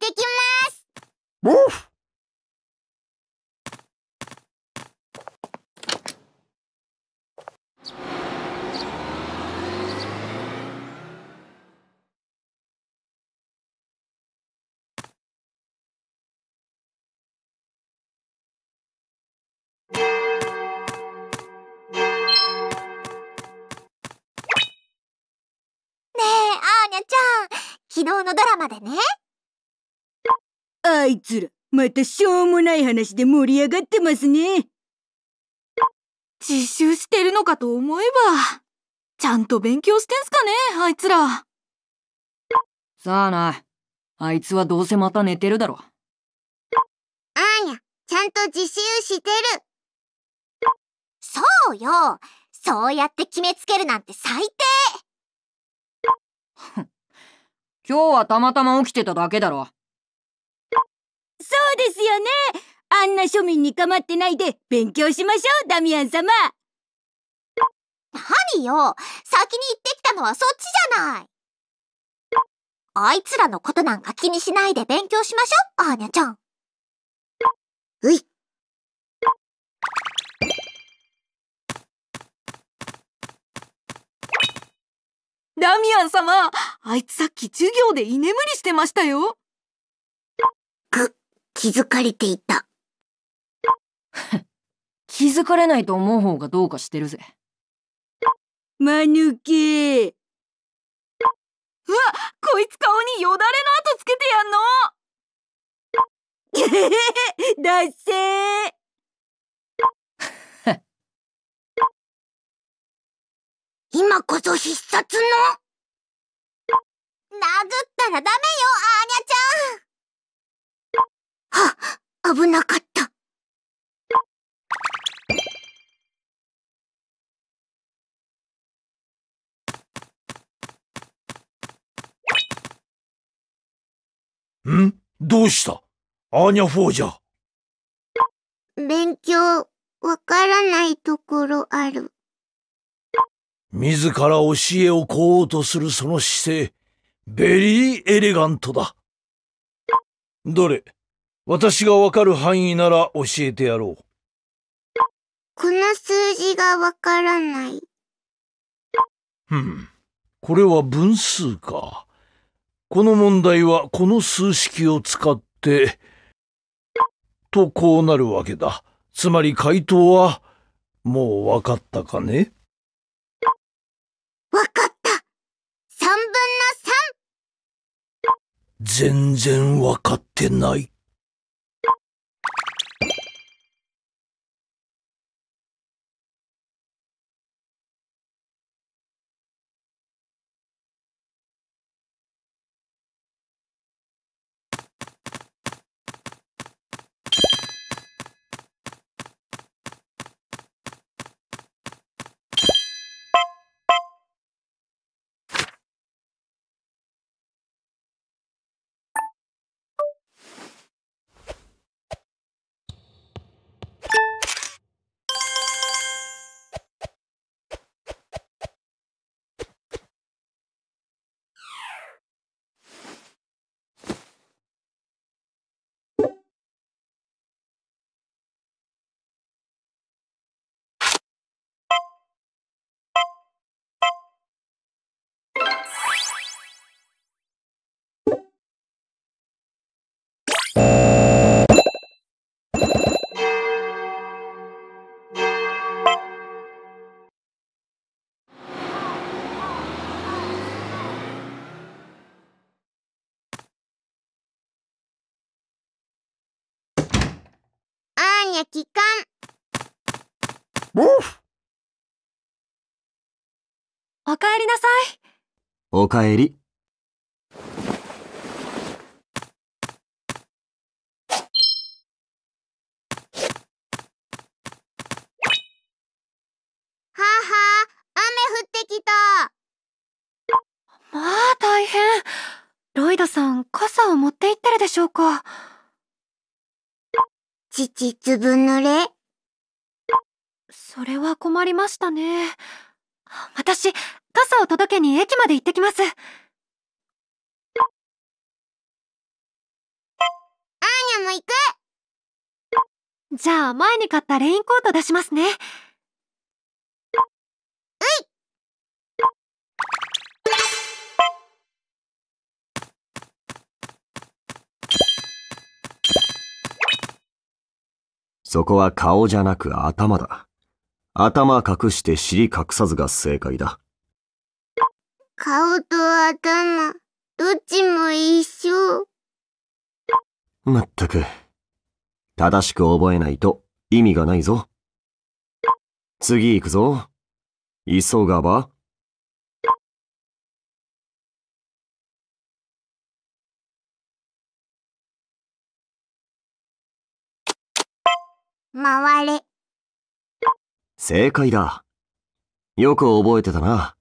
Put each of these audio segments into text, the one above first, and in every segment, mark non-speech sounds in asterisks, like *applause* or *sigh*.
てきますねえアーニャちゃん昨日のドラマでねいつら、またしょうもない話で盛り上がってますね。自習してるのかと思えば、ちゃんと勉強してんすかね、あいつら。さあな、あいつはどうせまた寝てるだろ。あーやちゃんと自習してる。そうよそうやって決めつけるなんて最低今日はたまたま起きてただけだろ。そうですよねあんな庶民に構ってないで勉強しましょうダミアン様何よ先に行ってきたのはそっちじゃないあいつらのことなんか気にしないで勉強しましょうアーニャちゃんういダミアン様あいつさっき授業で居眠りしてましたよ気づかれていた。*laughs* 気づかれないと思う方がどうかしてるぜ。まぬけうわこいつ顔によだれの跡つけてやんのえへへだっせー *laughs* 今こそ必殺の殴ったらダメよアーニャちゃんはっ、危なかった。んどうしたアーニャ・フォーャー勉強、わからないところある。自ら教えをこうとするその姿勢、ベリーエレガントだ。どれ私がわかる範囲なら教えてやろう。この数字がわからない。うん。これは分数か。この問題はこの数式を使って、とこうなるわけだ。つまり回答は、もうわかったかねわかった三分の三全然わかってない。きかんおかえりなさいおかえりはは雨降ってきた。まあ大変。ロイドさん、傘を持って行ってるでしょうか。父ずぶ濡れそれは困りましたね。私、傘を届けに駅まで行ってきます。ーも行くじゃあ前に買ったレインコート出しますね。そこは顔じゃなく頭だ。頭隠して尻隠さずが正解だ。顔と頭、どっちも一緒。まったく。正しく覚えないと意味がないぞ。次行くぞ。急がば。回れ。正解だ。よく覚えてたな。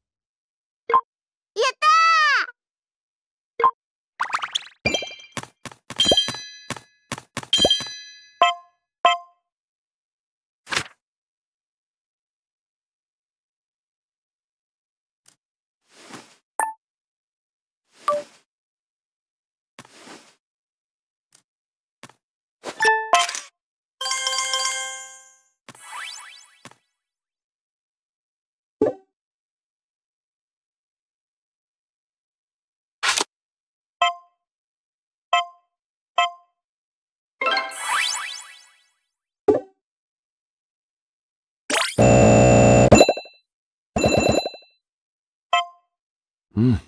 うん。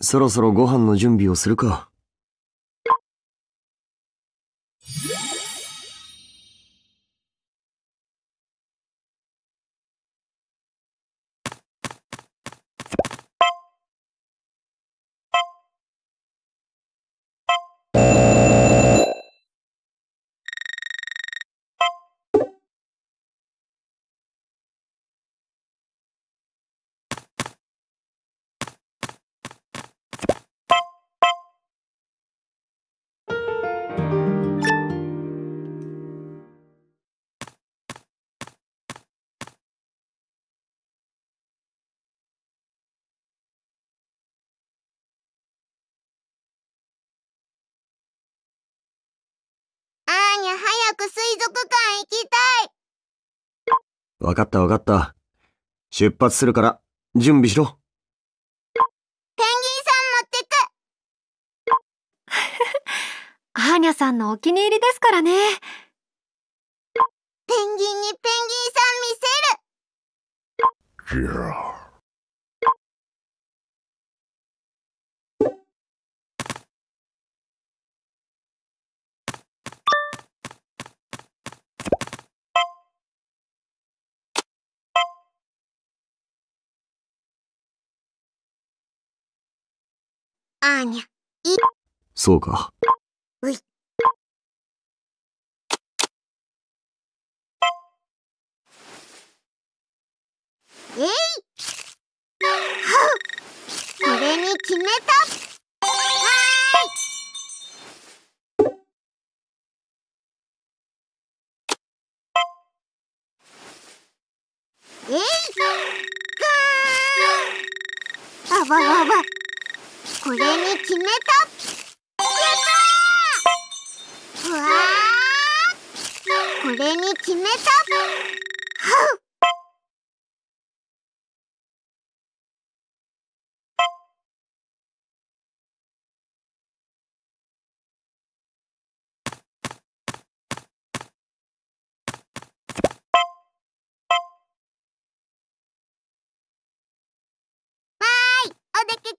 そろそろご飯の準備をするか。く水族館行きたいわかったわかった。出発するから、準備しろ。ペンギンさん持ってく *laughs* アーニャさんのお気に入りですからね。ペンギンにペンギンさん見せる。Yeah. あにゃ、い。そうか。うい。えいはに決めたえいーあこれに決めたやったわーこれに決めたはおでかけ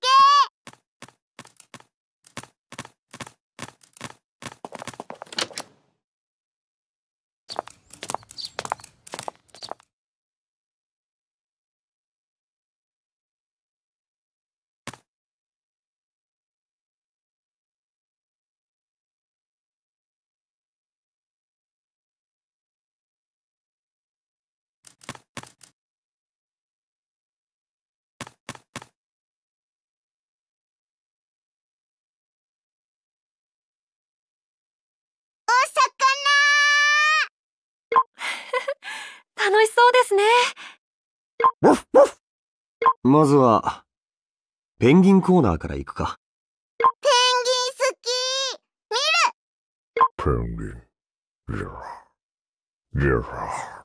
楽しそうですね。まずは、ペンギンコーナーから行くか。ペンギン好き見るペンギン、ジラ、ジラ。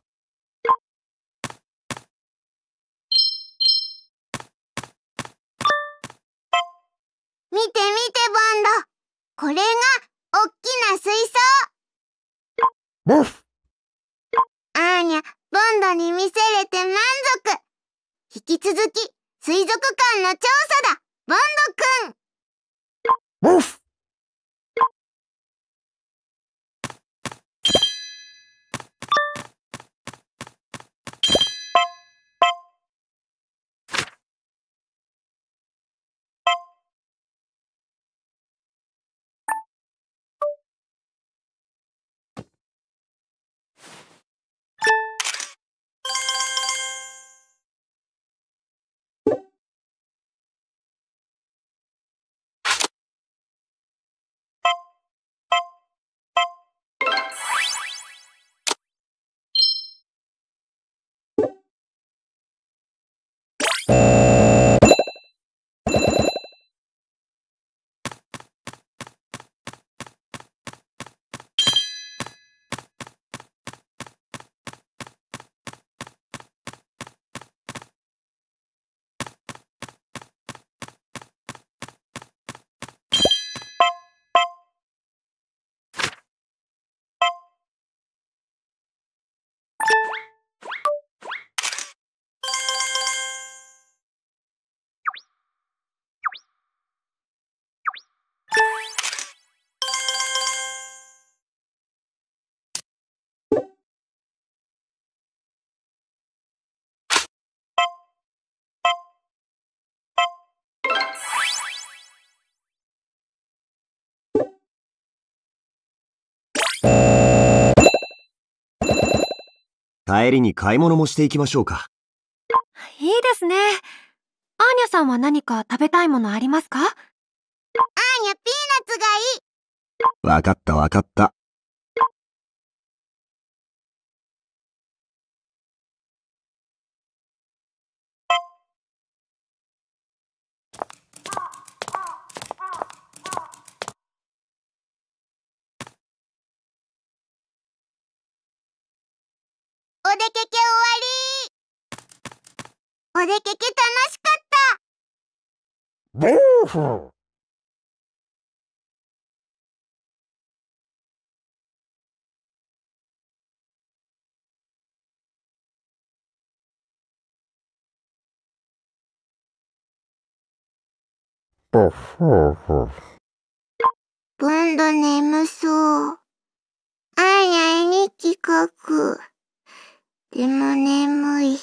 見て見てバンドこれがおっきな水槽あーにゃボンドに見せれて満足引き続き水族館の調査だボンドくん帰りに買い物もしていきましょうか。いいですね。アーニャさんは何か食べたいものありますかアーニャピーナツがいい。わかったわかった。でけけ終わりおでけけ楽しかったーフ眠そう。あんやいに企画。ても眠い。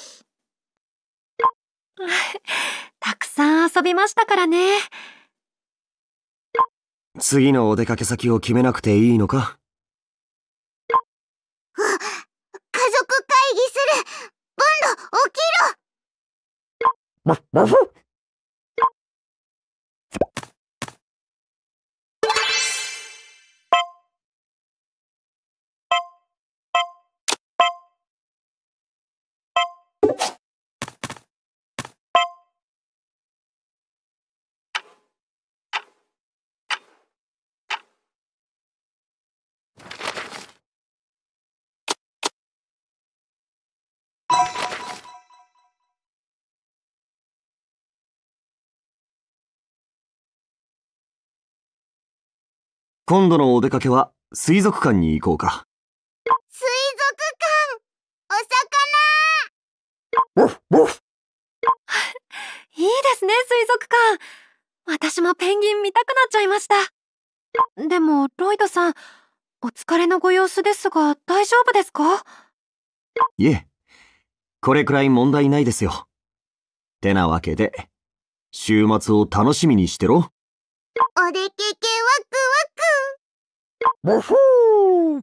*laughs* たくさん遊びましたからね。次のお出かけ先を決めなくていいのか家族会議するボンド起きろ今度のお出かけは水族館に行こうか。水族館お魚 *laughs* いいですね、水族館。私もペンギン見たくなっちゃいました。でも、ロイドさん、お疲れのご様子ですが、大丈夫ですかいえ、これくらい問題ないですよ。てなわけで、週末を楽しみにしてろ。お出かけは Woohoo!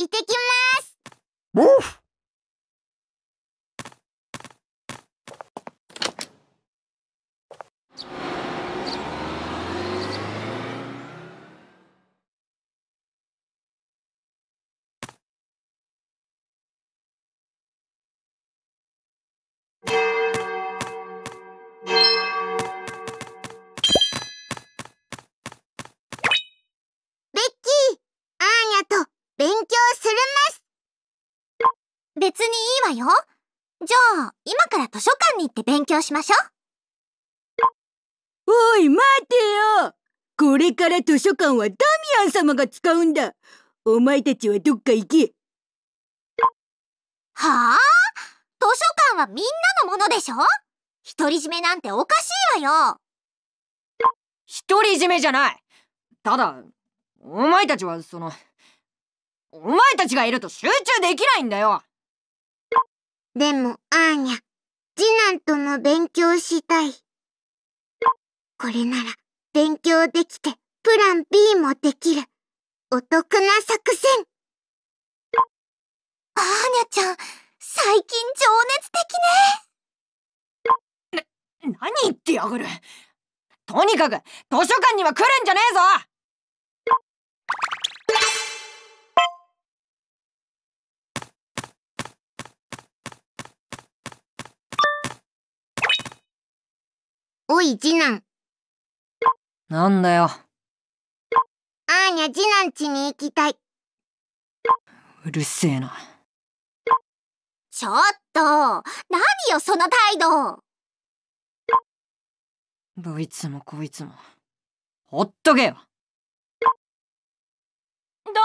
行ってきます別にいいわよ。じゃあ、今から図書館に行って勉強しましょう。おい、待てよこれから図書館はダミアン様が使うんだお前たちはどっか行けはあ図書館はみんなのものでしょ独り占めなんておかしいわよ独り占めじゃないただ、お前たちはその、お前たちがいると集中できないんだよでも、アーニャ、次男とも勉強したい。これなら、勉強できて、プラン B もできる。お得な作戦。アーニャちゃん、最近情熱的ね。な、何言ってやがる。とにかく、図書館には来るんじゃねえぞおい、次男。なんだよ。あーにゃ、次男家に行きたい。うるせえな。ちょっと、何よ、その態度。どいつもこいつも。ほっとけよ。ダミオ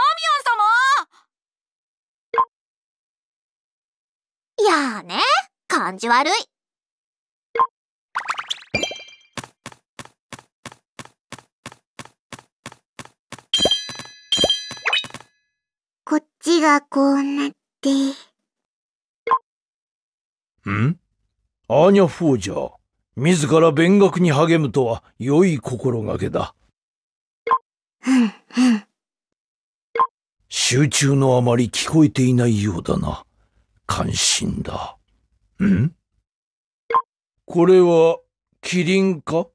ン様いやーね、感じ悪い。ちがこうなって。んアーニャ・フォージャー。自ら勉学に励むとは良い心がけだ。うんうん。集中のあまり聞こえていないようだな。関心だ。んこれは、キリンか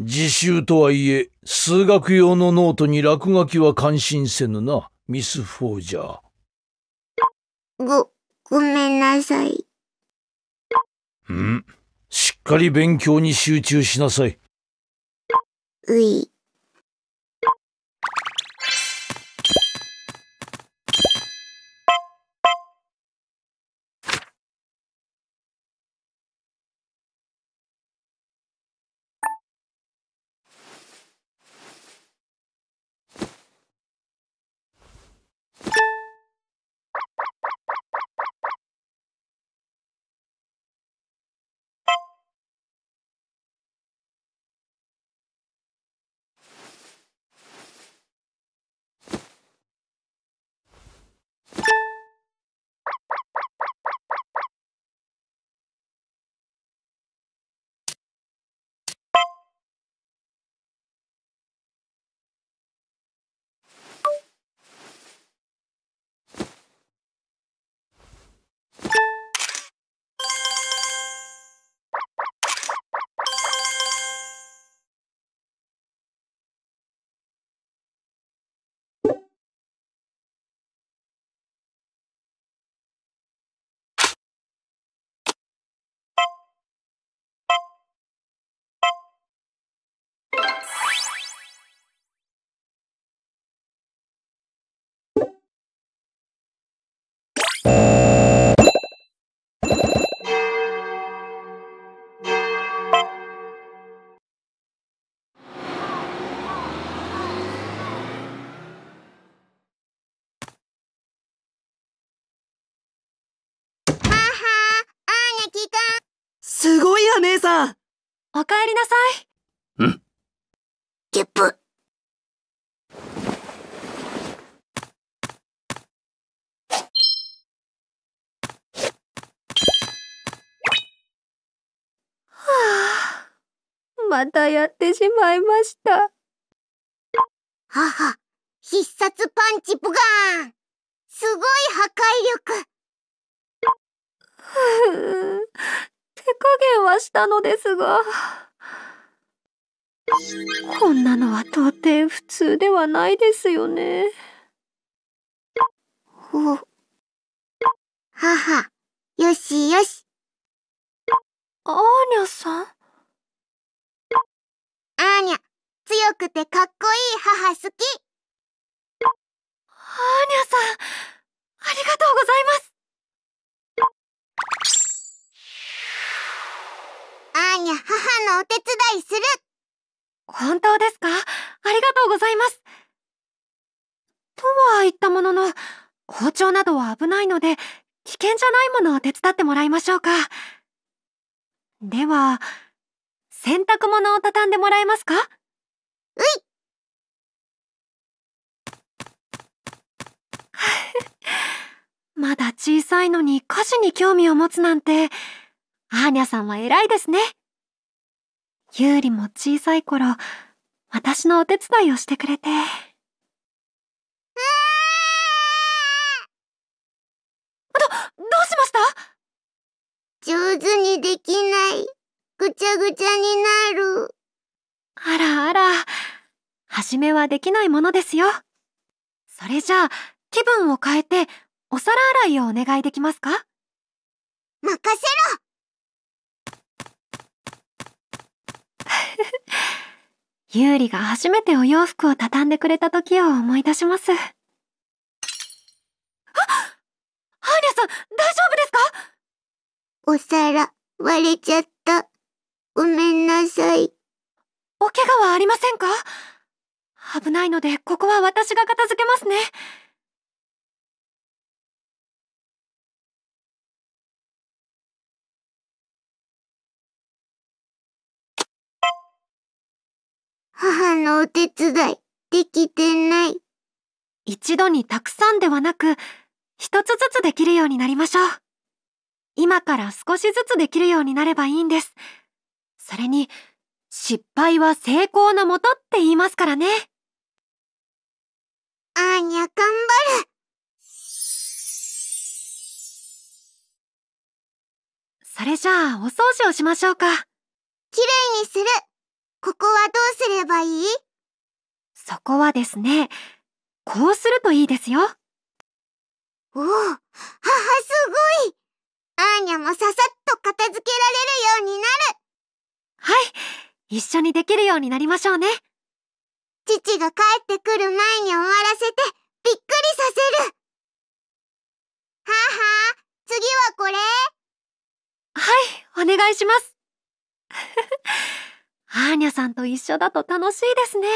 自習とはいえ、数学用のノートに落書きは感心せぬな、ミス・フォージャー。ご、ごめんなさい。うん、しっかり勉強に集中しなさい。うい。お帰りなさい。うん。ゲップ。はあ、またやってしまいました。はは、必殺パンチプガーンすごい破壊力ふぅ加減はしたのですが。こんなのは到底普通ではないですよね。お。母、よしよし。アーニャさんアーニャ、強くてかっこいい母好き。アーニャさんさんのお手伝いする本当ですかありがとうございますとは言ったものの包丁などは危ないので危険じゃないものを手伝ってもらいましょうかでは洗濯物を畳んでもらえますかうい *laughs* まだ小さいのに家事に興味を持つなんてアーニャさんは偉いですね。ゆうりも小さい頃、私のお手伝いをしてくれて。ど、どうしました上手にできない。ぐちゃぐちゃになる。あらあら、初めはできないものですよ。それじゃあ、気分を変えて、お皿洗いをお願いできますか任せろ *laughs* ユーリが初めてお洋服を畳んでくれた時を思い出します。あハーニャさん、大丈夫ですかお皿、割れちゃった。ごめんなさい。お怪我はありませんか危ないので、ここは私が片付けますね。母のお手伝いできてない。一度にたくさんではなく、一つずつできるようになりましょう。今から少しずつできるようになればいいんです。それに、失敗は成功のもとって言いますからね。あーにゃ頑張る。それじゃあお掃除をしましょうか。綺麗にする。ここはどうすればいいそこはですね、こうするといいですよ。おお、母すごいアーニャもささっと片付けられるようになるはい一緒にできるようになりましょうね父が帰ってくる前に終わらせてびっくりさせるはは次はこれはいお願いしますアーニャさんと一緒だと楽しいですね。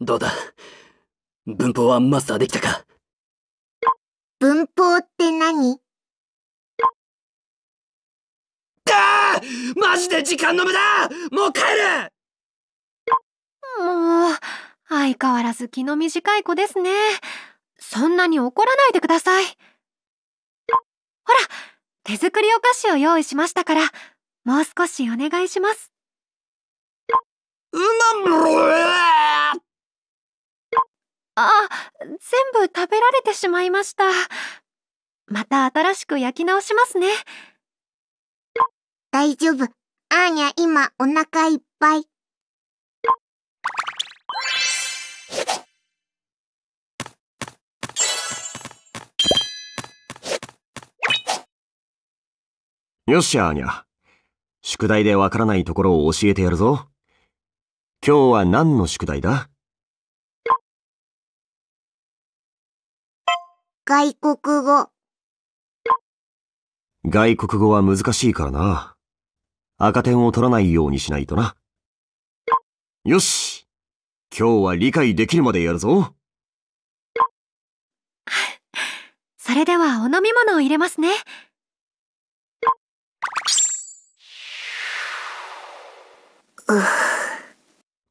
どうだ文法はマスターできたか文法って何かマジで時間の無駄もう帰るもう、相変わらず気の短い子ですね。そんなに怒らないでください。ほら、手作りお菓子を用意しましたから、もう少しお願いします。うまあ、全部食べられてしまいました。また新しく焼き直しますね。大丈夫。あーにゃ今お腹いっぱい。よっしゃ、アーニャ。宿題でわからないところを教えてやるぞ。今日は何の宿題だ外国語。外国語は難しいからな。赤点を取らないようにしないとな。よし今日は理解できるまでやるぞ *laughs* それではお飲み物を入れますね。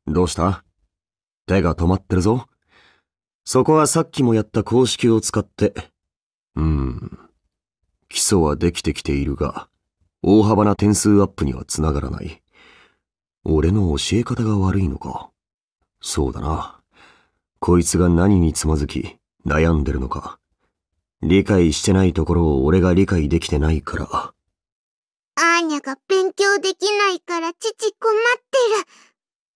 どうした手が止まってるぞ。そこはさっきもやった公式を使って。うん。基礎はできてきているが。大幅な点数アップにはつながらない。俺の教え方が悪いのか。そうだな。こいつが何につまずき、悩んでるのか。理解してないところを俺が理解できてないから。アーニャが勉強できないから父困ってる。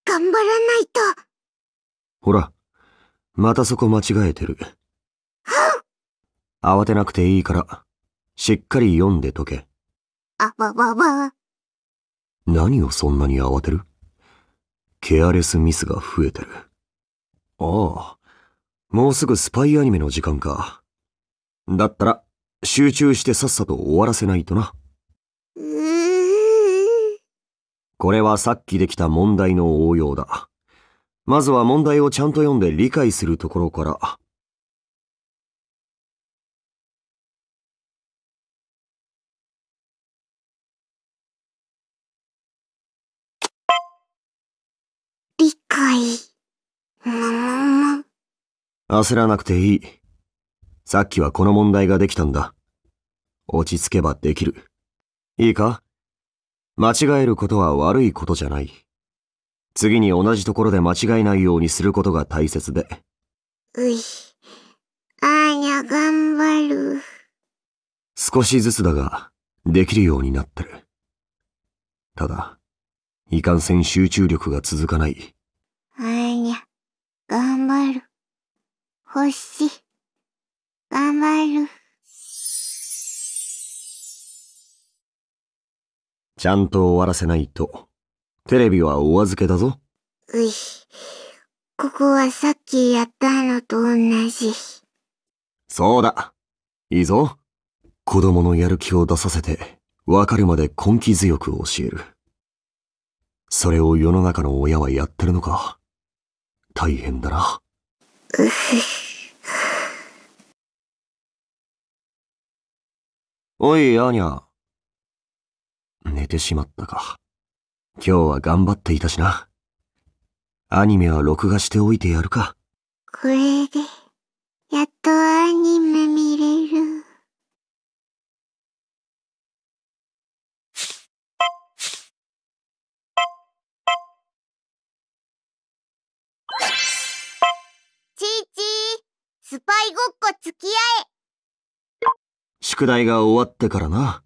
頑張らないと。ほら、またそこ間違えてる。慌てなくていいから、しっかり読んで解け。あわわわ。何をそんなに慌てるケアレスミスが増えてる。ああ、もうすぐスパイアニメの時間か。だったら、集中してさっさと終わらせないとな。えこれはさっきできた問題の応用だ。まずは問題をちゃんと読んで理解するところから焦らなくていい。さっきはこの問題ができたんだ。落ち着けばできる。いいか間違えることは悪いことじゃない。次に同じところで間違えないようにすることが大切で。うい。あーや、頑張る。少しずつだが、できるようになってる。ただ、いかんせん集中力が続かない。はい星、頑張る。ちゃんと終わらせないと、テレビはお預けだぞ。うい、ここはさっきやったのと同じ。そうだ。いいぞ。子供のやる気を出させて、わかるまで根気強く教える。それを世の中の親はやってるのか。大変だな。おい、アーニャ。寝てしまったか。今日は頑張っていたしな。アニメは録画しておいてやるか。これで、やっとアニメ見れる。チーチー、スパイごっこ付き合え。宿題が終わってからな。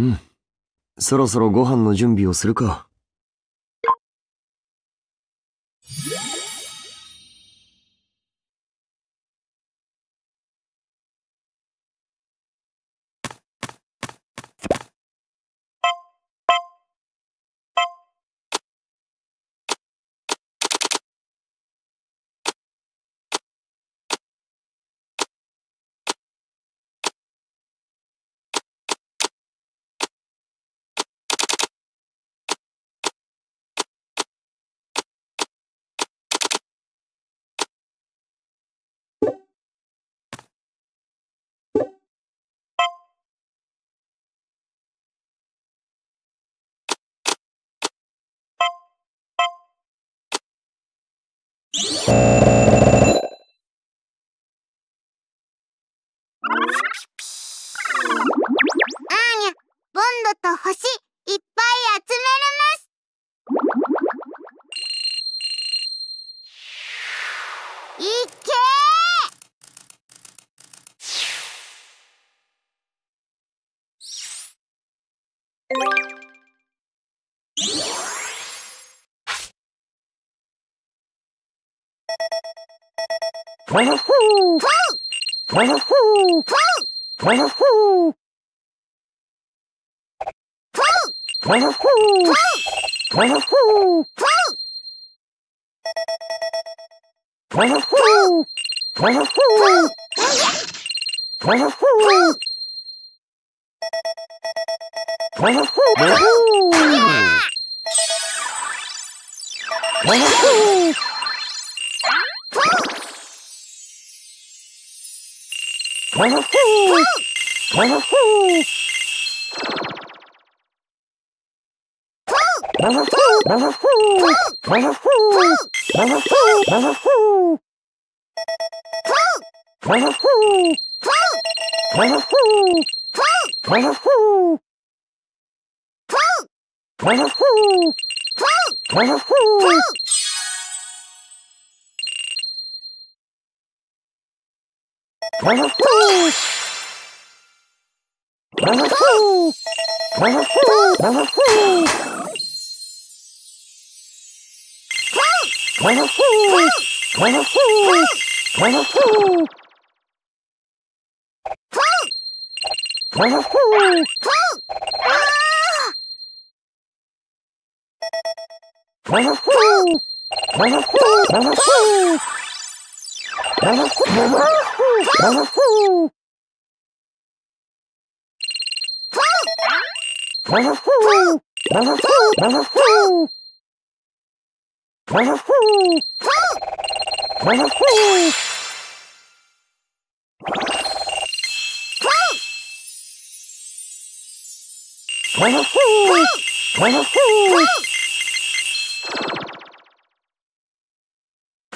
うん。そろそろご飯の準備をするか。Música Woohoo! Where's a fool? Where's a fool? Where's a fool? Woohoo! Woohoo!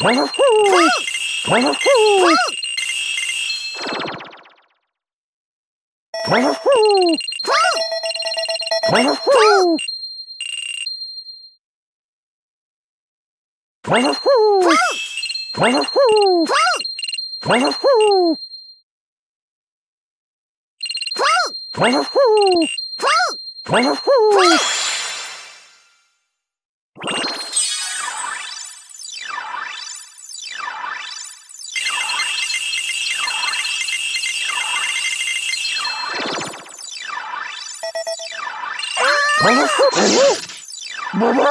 Woohoo! ももブブ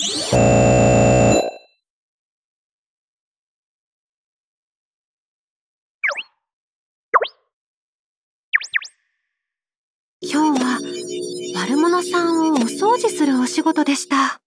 今日は悪者さんをお掃除するお仕事でした。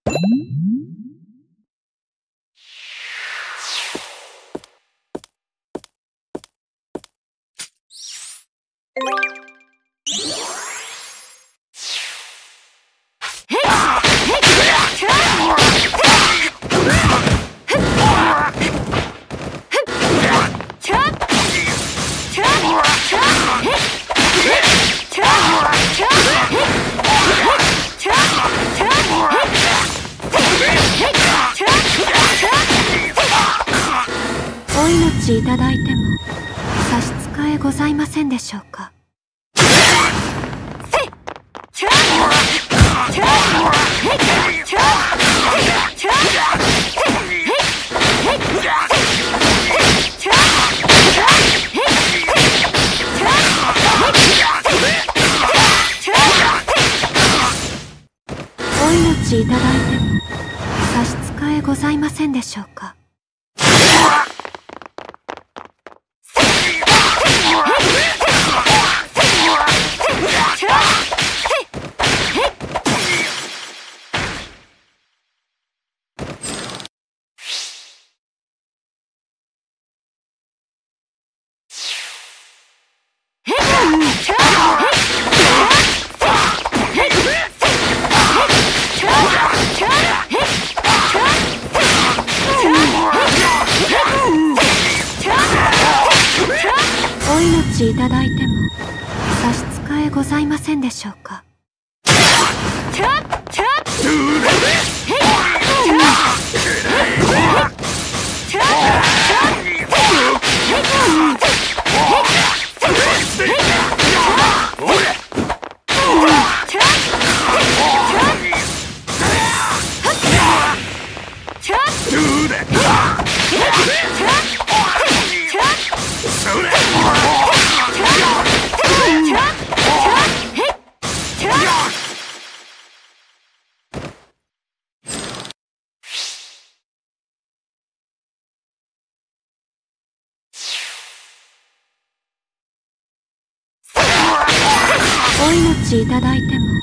ただいても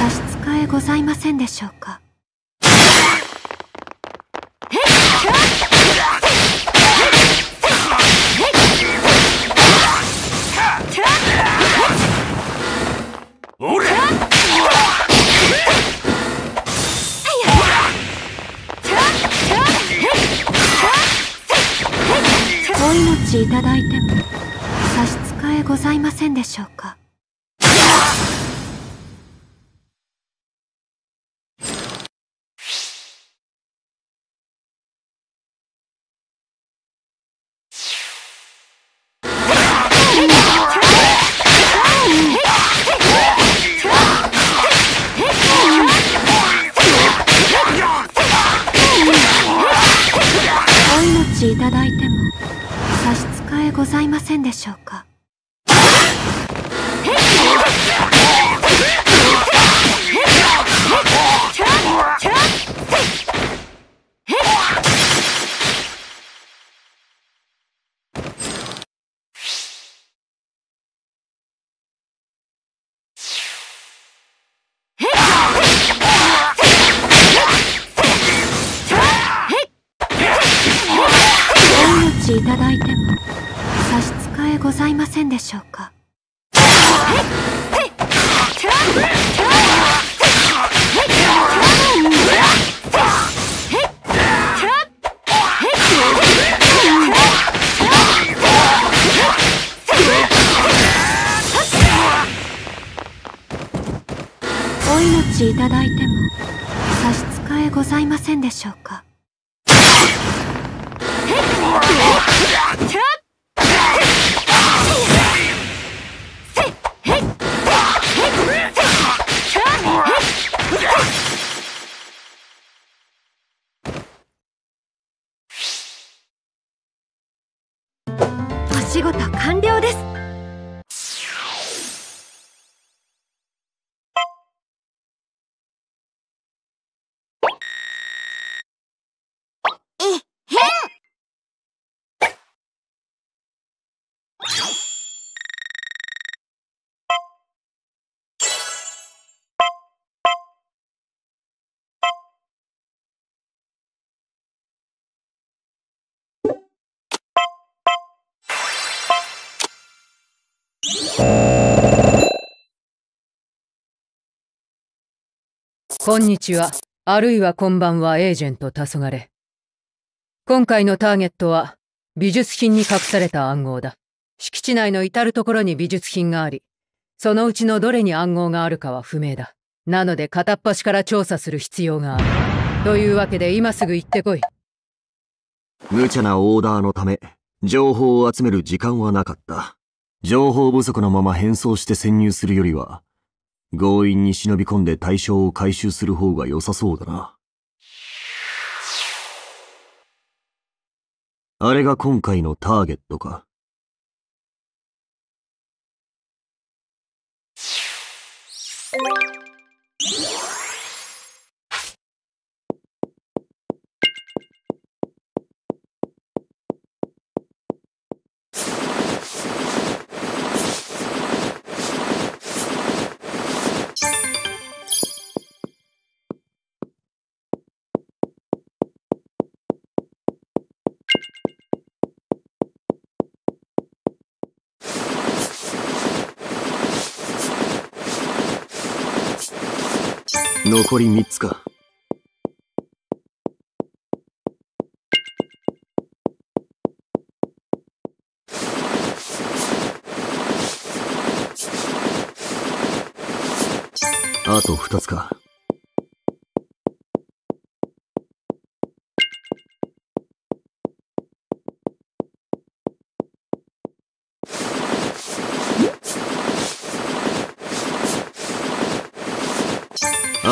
差し支えございませんでしょうかお命いただいても差し支えございませんでしょうかいただいても差し支えございませんでしょうかお命いただいても差し支えございませんでしょうか仕事完了ですこんにちは、あるいはこんばんはエージェント黄昏。今回のターゲットは、美術品に隠された暗号だ。敷地内の至る所に美術品があり、そのうちのどれに暗号があるかは不明だ。なので片っ端から調査する必要がある。というわけで今すぐ行ってこい。無茶なオーダーのため、情報を集める時間はなかった。情報不足のまま変装して潜入するよりは、強引に忍び込んで対象を回収する方が良さそうだな。あれが今回のターゲットか。残り3つか。あと2つか。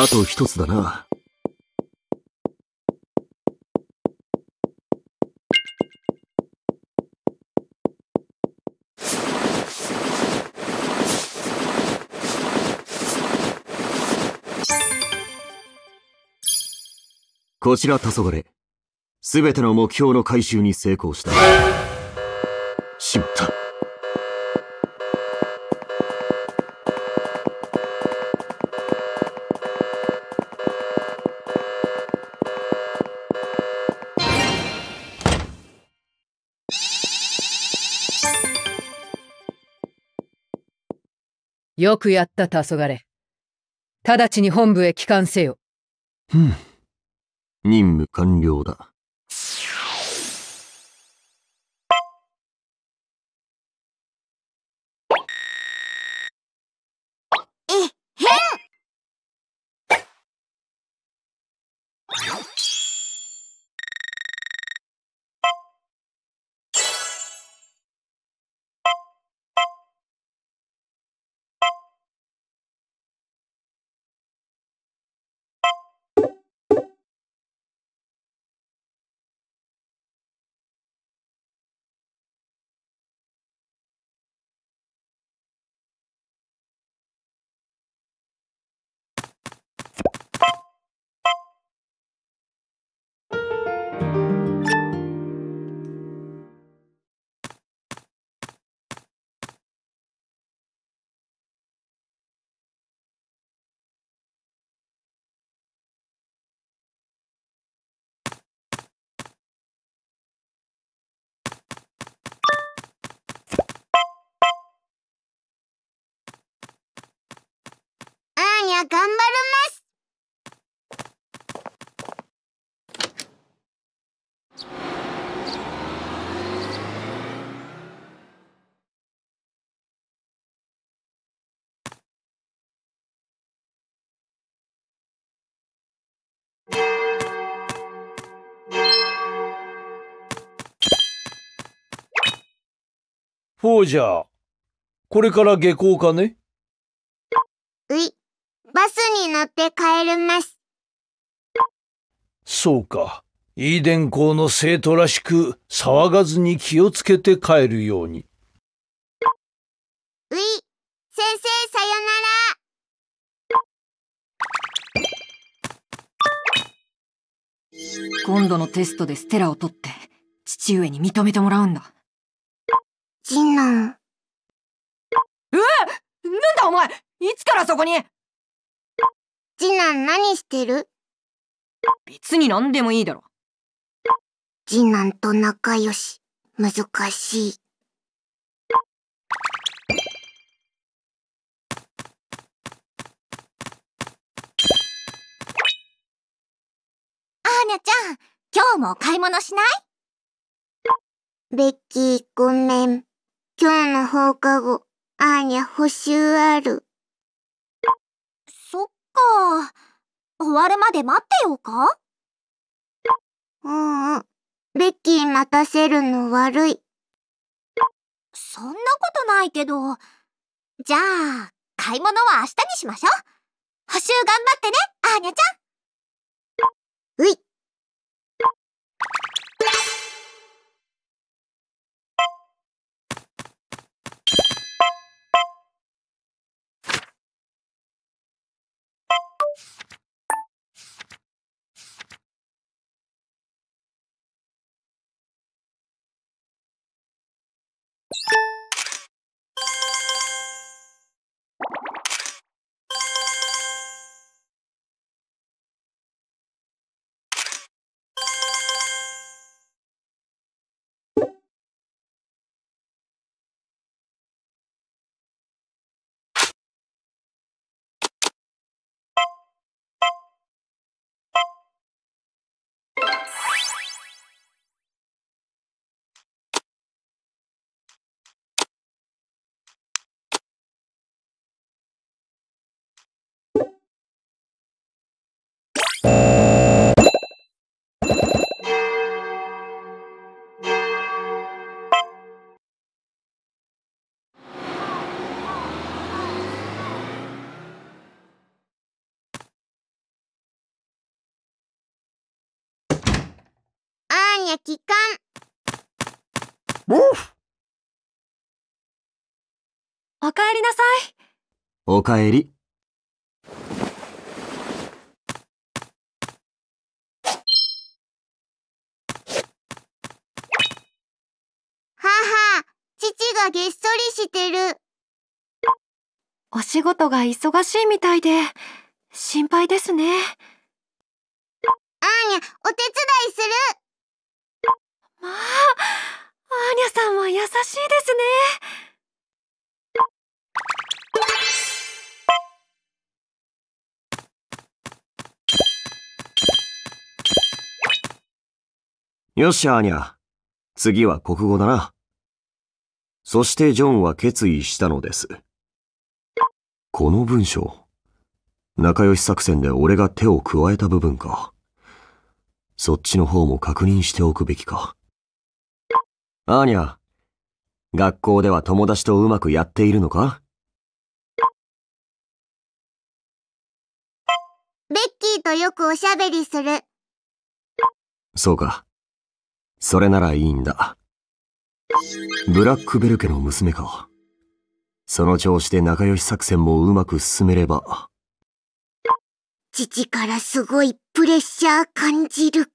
と一つだな。こちら黄昏。すべての目標の回収に成功した。しまった。よくやった黄昏。直ちに本部へ帰還せよ。ふん。任務完了だ。は頑張りますこれから下校かねうい。バスに乗って帰ります。そうか。イーデン校の生徒らしく騒がずに気をつけて帰るように。うい、先生さよなら。今度のテストでステラを取って父上に認めてもらうんだ。次男。うわなんだお前いつからそこに次男何してる別に何でもいいだろ。次男と仲良し、難しい。アーニャちゃん、今日もお買い物しないベッキーごめん。今日の放課後、アーニャ補習ある。か。終わるまで待ってようかうんベッキー待たせるの悪い。そんなことないけど。じゃあ、買い物は明日にしましょう。補習頑張ってね、おかえりなさい。おかえり。母、父がげっそりしてる。お仕事が忙しいみたいで、心配ですね。アーニャ、お手伝いするまあ、アーニャさんは優しいですね。よっしゃ、アーニャ。次は国語だな。そしてジョンは決意したのです。この文章。仲良し作戦で俺が手を加えた部分か。そっちの方も確認しておくべきか。アーニャ、学校では友達とうまくやっているのかベッキーとよくおしゃべりする。そうか。それならいいんだ。ブラックベル家の娘か。その調子で仲良し作戦もうまく進めれば。父からすごいプレッシャー感じる。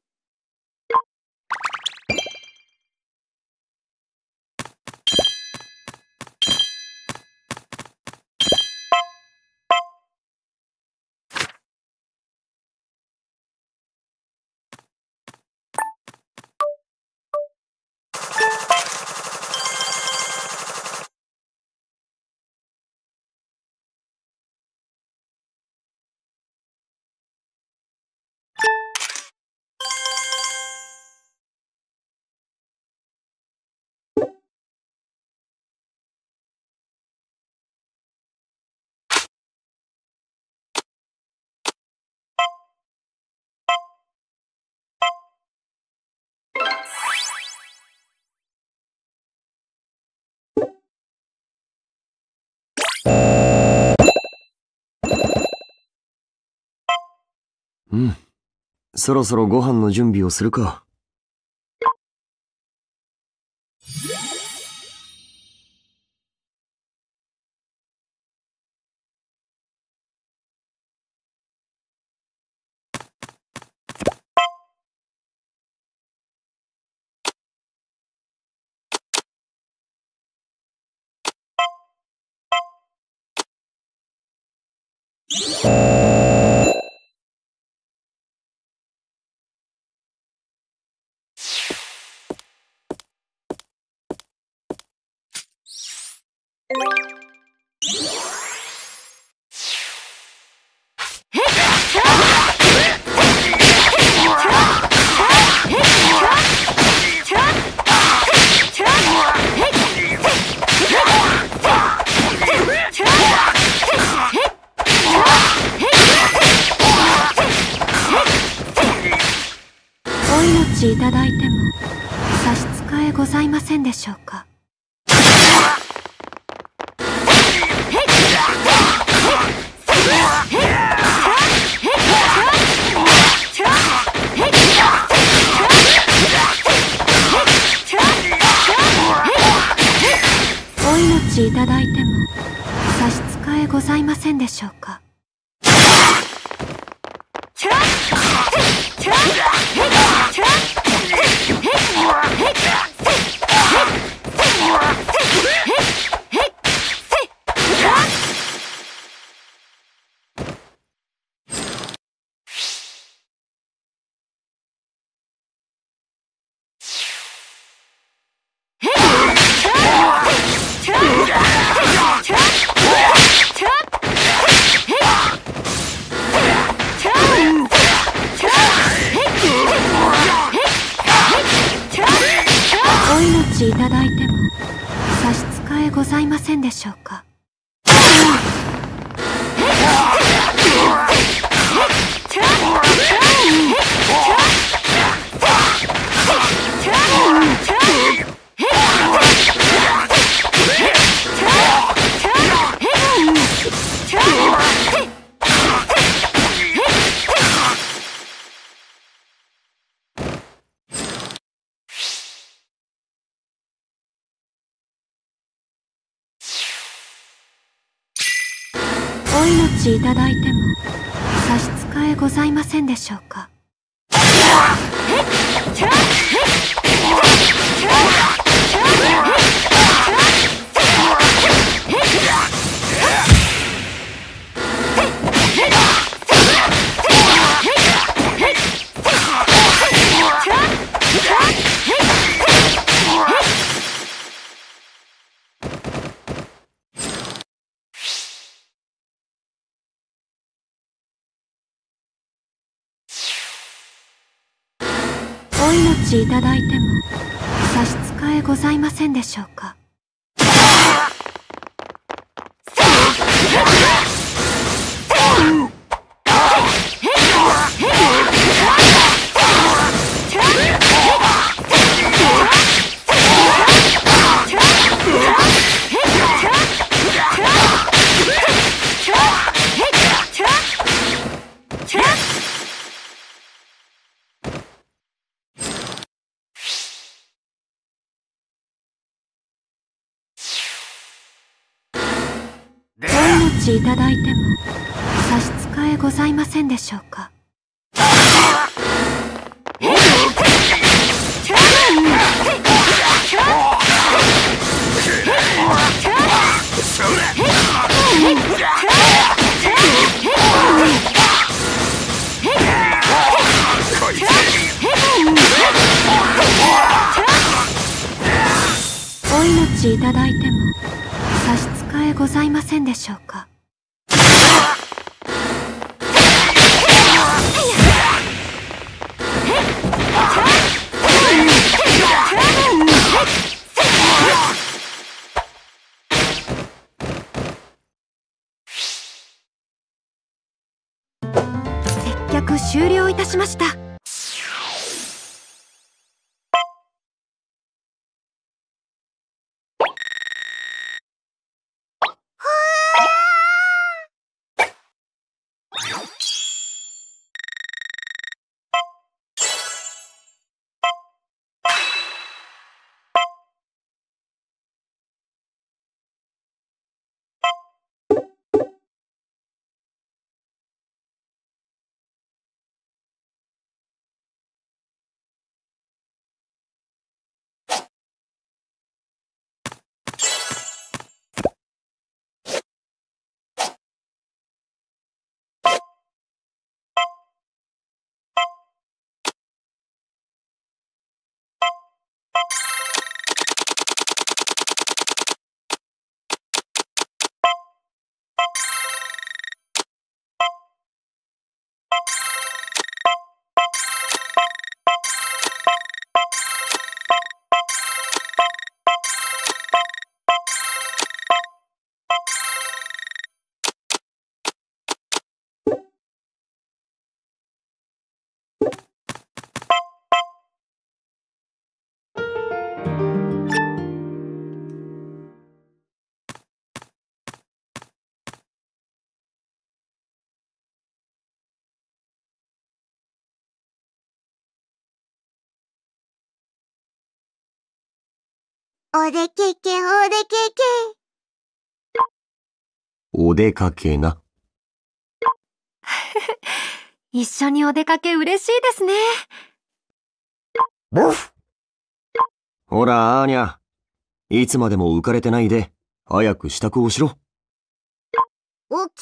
うん。そろそろご飯の準備をするか。ただいても差し支えございませんでしょうかしいただいても差し支えございませんでしょうかお命いただいても差し支えございませんでしょうか接客終了いたしましたおでけけおでけけ。お出かけな。*laughs* 一緒にお出かけ嬉しいですね。ボフほら、アーニャ。いつまでも浮かれてないで、早く支度をしろ。おきどき